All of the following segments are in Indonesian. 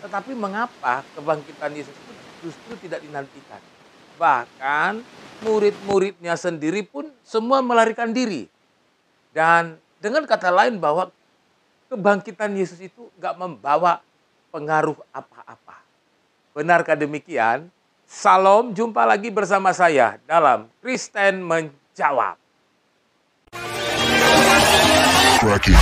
Tetapi mengapa kebangkitan Yesus itu justru tidak dinantikan? Bahkan murid-muridnya sendiri pun semua melarikan diri. Dan dengan kata lain bahwa kebangkitan Yesus itu gak membawa pengaruh apa-apa. Benarkah demikian? Salam, jumpa lagi bersama saya dalam Kristen Menjawab. Rocky.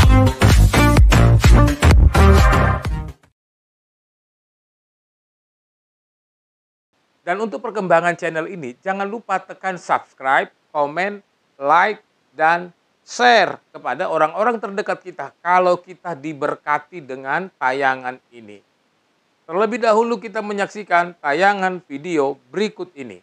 Dan untuk perkembangan channel ini, jangan lupa tekan subscribe, komen, like, dan share kepada orang-orang terdekat kita kalau kita diberkati dengan tayangan ini. Terlebih dahulu kita menyaksikan tayangan video berikut ini.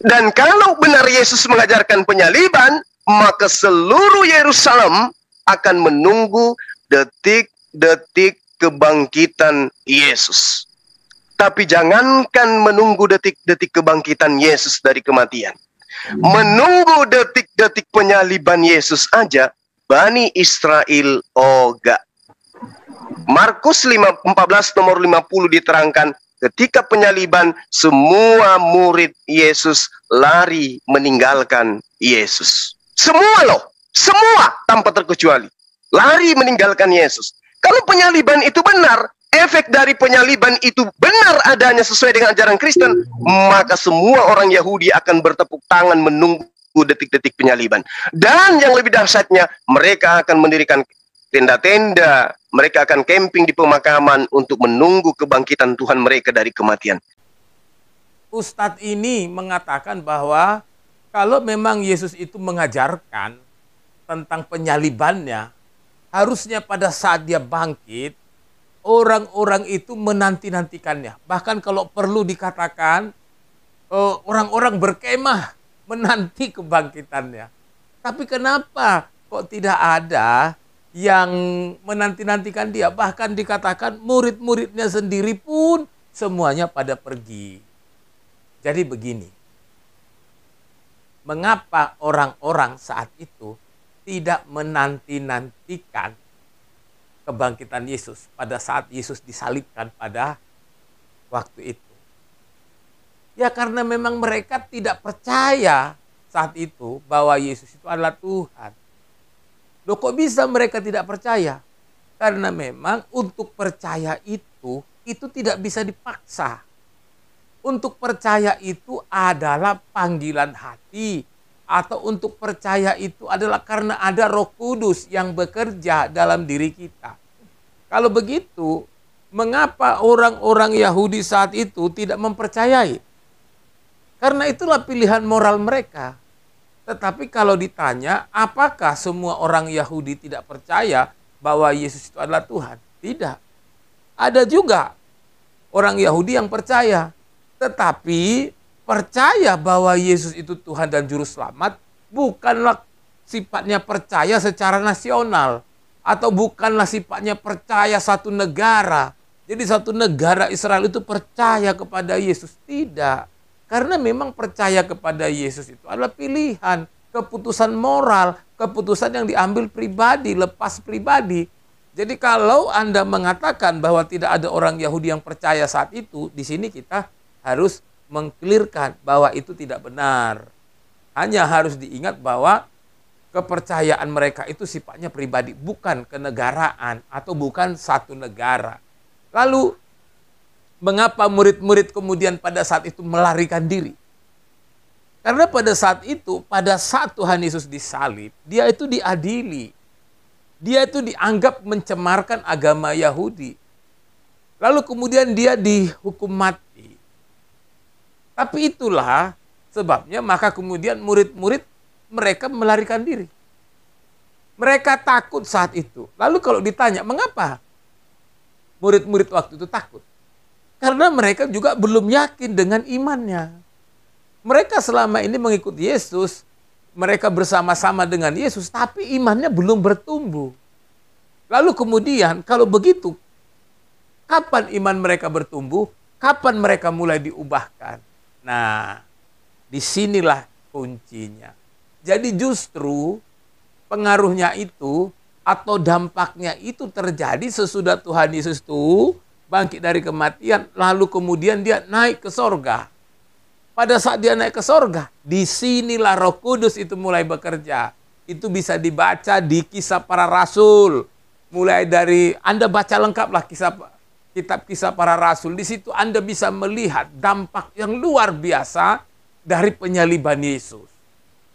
Dan kalau benar Yesus mengajarkan penyaliban, maka seluruh Yerusalem akan menunggu detik-detik kebangkitan Yesus. Tapi jangankan menunggu detik-detik kebangkitan Yesus dari kematian. Menunggu detik-detik penyaliban Yesus aja, Bani Israel ogak. Markus 5, 14 nomor 50 diterangkan, ketika penyaliban semua murid Yesus lari meninggalkan Yesus. Semua loh, semua tanpa terkecuali. Lari meninggalkan Yesus. Kalau penyaliban itu benar, efek dari penyaliban itu benar adanya sesuai dengan ajaran Kristen, maka semua orang Yahudi akan bertepuk tangan menunggu detik-detik penyaliban. Dan yang lebih dahsyatnya, mereka akan mendirikan tenda-tenda, mereka akan camping di pemakaman untuk menunggu kebangkitan Tuhan mereka dari kematian. Ustadz ini mengatakan bahwa kalau memang Yesus itu mengajarkan tentang penyalibannya, harusnya pada saat dia bangkit, orang-orang itu menanti-nantikannya. Bahkan kalau perlu dikatakan eh, orang-orang berkemah menanti kebangkitannya. Tapi kenapa kok tidak ada yang menanti-nantikan dia? Bahkan dikatakan murid-muridnya sendiri pun semuanya pada pergi. Jadi begini. Mengapa orang-orang saat itu tidak menanti-nantikan kebangkitan Yesus pada saat Yesus disalibkan pada waktu itu. Ya karena memang mereka tidak percaya saat itu bahwa Yesus itu adalah Tuhan. Loh kok bisa mereka tidak percaya? Karena memang untuk percaya itu, itu tidak bisa dipaksa. Untuk percaya itu adalah panggilan hati, atau untuk percaya itu adalah karena ada Roh Kudus yang bekerja dalam diri kita. Kalau begitu, mengapa orang-orang Yahudi saat itu tidak mempercayai? Karena itulah pilihan moral mereka. Tetapi kalau ditanya, apakah semua orang Yahudi tidak percaya bahwa Yesus itu adalah Tuhan? Tidak. Ada juga orang Yahudi yang percaya. Tetapi percaya bahwa Yesus itu Tuhan dan Juru Selamat bukanlah sifatnya percaya secara nasional atau bukanlah sifatnya percaya satu negara. Jadi satu negara Israel itu percaya kepada Yesus. Tidak. Karena memang percaya kepada Yesus itu adalah pilihan, keputusan moral, keputusan yang diambil pribadi, lepas pribadi. Jadi kalau Anda mengatakan bahwa tidak ada orang Yahudi yang percaya saat itu, di sini kita harus mengklirkan bahwa itu tidak benar. Hanya harus diingat bahwa kepercayaan mereka itu sifatnya pribadi, bukan kenegaraan atau bukan satu negara. Lalu, mengapa murid-murid kemudian pada saat itu melarikan diri? Karena pada saat itu, pada saat Tuhan Yesus disalib, dia itu diadili. Dia itu dianggap mencemarkan agama Yahudi. Lalu kemudian dia dihukum mati. Tapi itulah sebabnya maka kemudian murid-murid mereka melarikan diri. Mereka takut saat itu. Lalu kalau ditanya mengapa murid-murid waktu itu takut? Karena mereka juga belum yakin dengan imannya. Mereka selama ini mengikuti Yesus, mereka bersama-sama dengan Yesus, tapi imannya belum bertumbuh. Lalu kemudian kalau begitu, kapan iman mereka bertumbuh? Kapan mereka mulai diubahkan? Nah, disinilah kuncinya. Jadi justru pengaruhnya itu atau dampaknya itu terjadi sesudah Tuhan Yesus itu bangkit dari kematian, lalu kemudian dia naik ke sorga. Pada saat dia naik ke sorga, disinilah roh kudus itu mulai bekerja. Itu bisa dibaca di kisah para rasul. Mulai dari, Anda baca lengkaplah kisah kitab kisah para rasul. Di situ Anda bisa melihat dampak yang luar biasa dari penyaliban Yesus.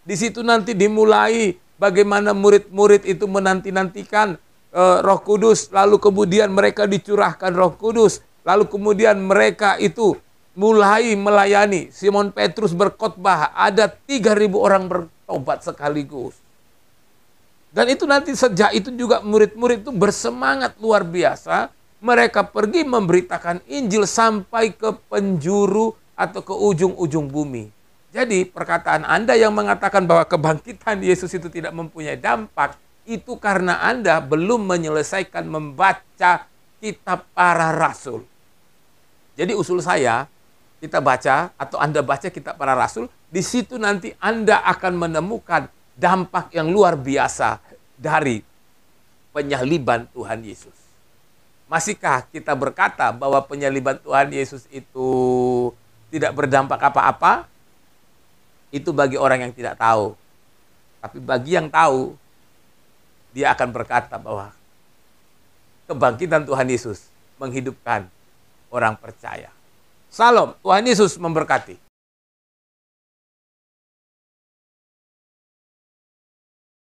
Di situ nanti dimulai bagaimana murid-murid itu menanti-nantikan e, Roh Kudus, lalu kemudian mereka dicurahkan Roh Kudus, lalu kemudian mereka itu mulai melayani. Simon Petrus berkhotbah, ada 3000 orang bertobat sekaligus. Dan itu nanti sejak itu juga murid-murid itu bersemangat luar biasa mereka pergi memberitakan Injil sampai ke penjuru atau ke ujung-ujung bumi. Jadi perkataan Anda yang mengatakan bahwa kebangkitan Yesus itu tidak mempunyai dampak, itu karena Anda belum menyelesaikan membaca kitab para rasul. Jadi usul saya, kita baca atau Anda baca kitab para rasul, di situ nanti Anda akan menemukan dampak yang luar biasa dari penyaliban Tuhan Yesus. Masihkah kita berkata bahwa penyaliban Tuhan Yesus itu tidak berdampak apa-apa? Itu bagi orang yang tidak tahu. Tapi bagi yang tahu, dia akan berkata bahwa kebangkitan Tuhan Yesus menghidupkan orang percaya. Salam, Tuhan Yesus memberkati.